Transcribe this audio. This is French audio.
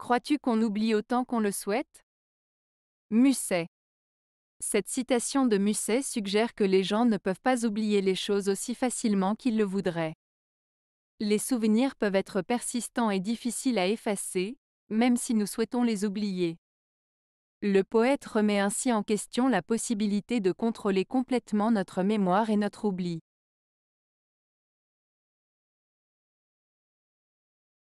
Crois-tu qu'on oublie autant qu'on le souhaite Musset. Cette citation de Musset suggère que les gens ne peuvent pas oublier les choses aussi facilement qu'ils le voudraient. Les souvenirs peuvent être persistants et difficiles à effacer, même si nous souhaitons les oublier. Le poète remet ainsi en question la possibilité de contrôler complètement notre mémoire et notre oubli.